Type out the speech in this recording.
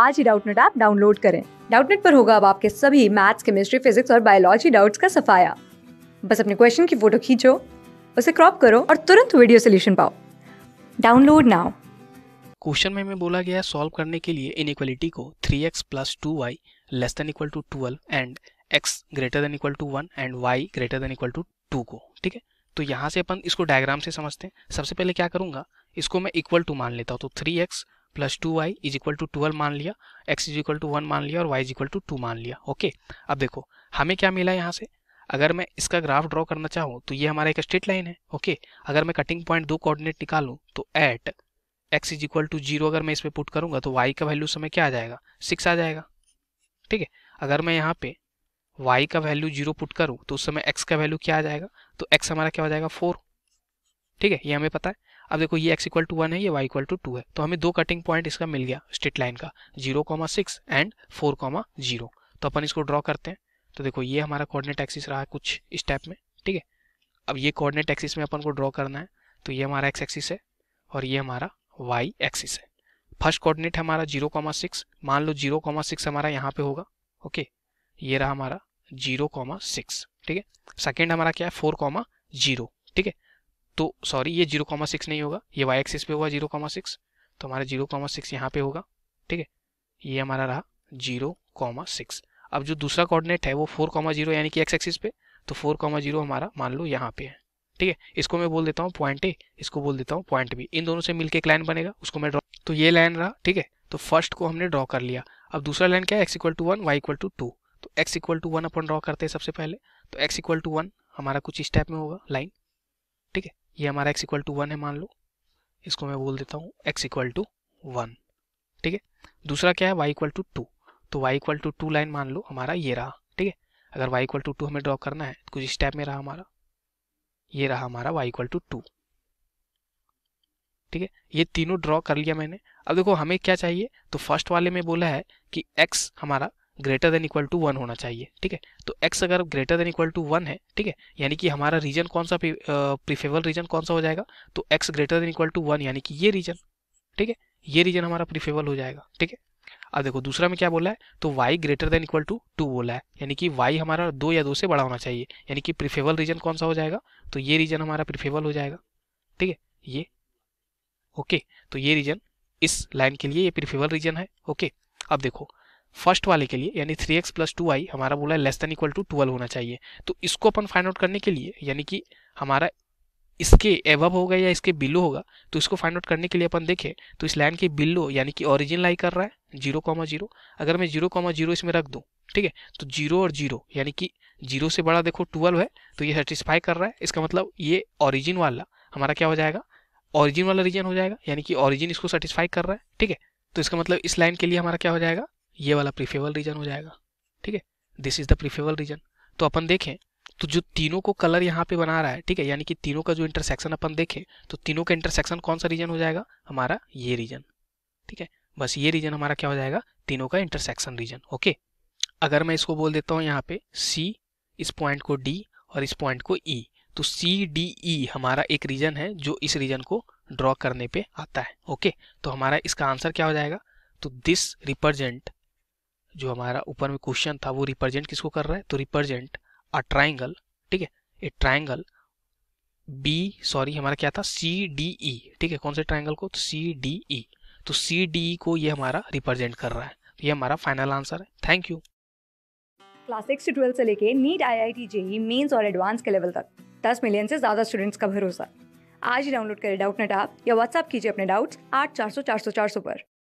आज ही Doubtnut app download करें डाउटनेट पर होगा अब आपके सभी मैथ्स केमिस्ट्री फिजिक्स और बायोलॉजी डाउट्स का सफाया बस अपने क्वेश्चन की फोटो खींचो उसे क्रॉप करो और तुरंत वीडियो सोल्यूशन पाओ डाउनलोड नाउ क्वेश्चन में हमें बोला गया सॉल्व करने के लिए इनइक्वलिटी को 3x x plus two y less than equal to twelve and x greater than equal to one and y greater than equal to two को ठीक है तो यहाँ से अपन इसको डायग्राम से समझते हैं सबसे पहले क्या करूँगा इसको मैं इक्वल टू मान लेता हूँ तो three x plus two y is equal to twelve मान लिया x is equal to one मान लिया और y is equal to two मान लिया ओके अब देखो हमें क्या मिला यहाँ से अगर मैं इसका ग्राफ ड्रॉ करना चाहूँ तो ये हमारा एक स्ट्रेट लाइन है ओके अगर मैं कटिंग पॉइंट दो कोऑर्डिनेट निकालूँ तो at x is equal to zero अगर मैं इसमें पुट करूँगा तो वाई का वैल्यू समय क्या आ जाएगा सिक्स आ जाएगा ठीक है अगर मैं यहाँ पे वाई का वैल्यू जीरो पुट करूँ तो उस समय एक्स का वैल्यू क्या आ जाएगा तो एक्स हमारा क्या हो जाएगा फोर ठीक है ये हमें पता है अब देखो ये एक्स इक्वल टू वन है ये वाई इक्वल टू टू है तो हमें दो कटिंग पॉइंट इसका मिल गया स्ट्रेट लाइन का zero comma six and four comma zero तो अपन इसको ड्रॉ करते हैं तो देखो ये हमारा कोऑर्डिनेट एक्सिस रहा है कुछ स्टेप में ठीक है अब ये कोऑर्डिनेट एक्सिस में अपन को ड्रॉ करना है तो ये हमारा एक्स एक्सिस है और ये हमारा वाई एक्सिस है फर्स्ट कॉर्डिनेट हमारा जीरो कॉमा सिक्स मान लो जीरो कॉमा सिक्स हमारा यहाँ पे होगा ओके ये रहा हमारा जीरो कॉमा सिक्स ठीक है सेकेंड हमारा क्या है फोर कॉमा जीरो ठीक है तो सॉरी ये जीरो कॉमा सिक्स नहीं होगा ये वाई एक्सिस पे होगा जीरो कॉमा सिक्स तो हमारा जीरो कॉमा सिक्स यहाँ पे होगा ठीक है ये हमारा रहा जीरो कॉमा सिक्स अब जो दूसरा कोऑर्डिनेट है वो फोर कॉमा जीरो यानी कि एक्स एक्सिस पे तो फोर कॉमा जीरो हमारा मान लो यहाँ पे है ठीक है इसको मैं बोल देता हूँ पॉइंट ए इसको बोल देता हूँ पॉइंट बी इन दोनों से मिलकर एक लाइन बनेगा उसको मैं ड्रॉ तो ये लाइन रहा ठीक है तो फर्स्ट को हमने ड्रॉ कर लिया अब दूसरा लाइन क्या है x equal to one y equal to two तो एक्स इक्वल टू वन अपन ड्रॉ करते हैं सबसे पहले तो एक्स इक्वल टू वन हमारा कुछ इस टाइप में होगा लाइन ठीक है ये हमारा एक्स इक्वल टू वन है मान लो इसको मैं बोल देता हूँ x इक्वल टू वन ठीक है दूसरा क्या है y इक्वल टू टू तो y equal to two line मान लो हमारा ये रहा ठीक है अगर वाई इक्वल टू टू हमें ड्रॉ करना है तो कुछ स्टेप में रहा हमारा ये रहा हमारा वाई इक्वल टू टू ठीक है ये तीनों ड्रॉ कर लिया मैंने अब देखो हमें क्या चाहिए तो फर्स्ट वाले में बोला है कि एक्स हमारा greater than equal to one होना चाहिए ठीक है तो एक्स अगर greater than equal to one है ठीक है यानी कि हमारा रीजन कौन सा प्रीफेबल रीजन कौन सा हो जाएगा तो x greater than equal to one यानी कि ये रीजन ठीक है ये रीजन हमारा प्रीफेबल हो जाएगा ठीक है अब देखो दूसरा में क्या बोला है तो y greater than equal to two बोला है यानी कि y हमारा दो या दो से बड़ा होना चाहिए यानी कि प्रीफेबल रीजन कौन सा हो जाएगा तो ये रीजन हमारा प्रीफेबल हो जाएगा ठीक है ये ओके तो ये रीजन इस लाइन के लिए ये प्रीफेबल रीजन है ओके अब देखो फर्स्ट वाले के लिए यानी three x plus two y हमारा बोला है less than equal to twelve होना चाहिए तो इसको अपन फाइंड आउट करने के लिए यानी कि हमारा इसके एवब होगा या इसके बिलो होगा तो इसको फाइंड आउट करने के लिए अपन देखें तो इस लाइन के बिलो यानी कि ओरिजिन लाई कर रहा है जीरो कॉमा जीरो अगर मैं जीरो कॉमा जीरो इसमें रख दूँ ठीक है तो जीरो और जीरो यानी कि जीरो से बड़ा देखो ट्वेल्व है तो ये सेटिस्फाई कर रहा है इसका मतलब ये ऑरिजिन वाला हमारा क्या हो जाएगा ऑरिजिन वाला रीजन हो जाएगा यानी कि ऑरिजिन इसको सेटिस्फाई कर रहा है ठीक है तो इसका मतलब इस लाइन के लिए हमारा क्या हो जाएगा ये वाला प्रीफेबल रीजन हो जाएगा ठीक है this is the preferable region तो अपन देखें तो जो तीनों को कलर यहाँ पे बना रहा है ठीक है यानी कि तीनों का जो इंटरसेक्शन अपन देखें तो तीनों का इंटरसेक्शन कौन सा रीजन हो जाएगा हमारा ये रीजन ठीक है बस ये रीजन हमारा क्या हो जाएगा तीनों का इंटरसेक्शन रीजन ओके अगर मैं इसको बोल देता हूँ यहाँ पे सी इस पॉइंट को डी और इस पॉइंट को ई e, तो सी डी ई हमारा एक रीजन है जो इस रीजन को ड्रॉ करने पे आता है ओके तो हमारा इसका आंसर क्या हो जाएगा तो दिस रिप्रेजेंट जो हमारा ऊपर में क्वेश्चन था वो रिप्रेजेंट किसको कर रहा है तो रिप्रेजेंट अ ट्राइंगल ठीक है ए ट्राइंगल बी सॉरी हमारा क्या था सी डी ई ठीक है कौन से ट्राइंगल को सी डी ई तो सी डी ई को ये हमारा रिप्रेजेंट कर रहा है तो ये हमारा फाइनल आंसर है थैंक यू क्लास सिक्स से ट्वेल्थ से लेके NEET I I T JEE mains और एडवांस के लेवल तक दस मिलियन से ज़्यादा स्टूडेंट्स का भरोसा आज ही डाउनलोड करें डाउट नेट आप या व्हाट्सअप कीजिए अपने डाउट्स आठ चार सौ चार सौ चार सौ पर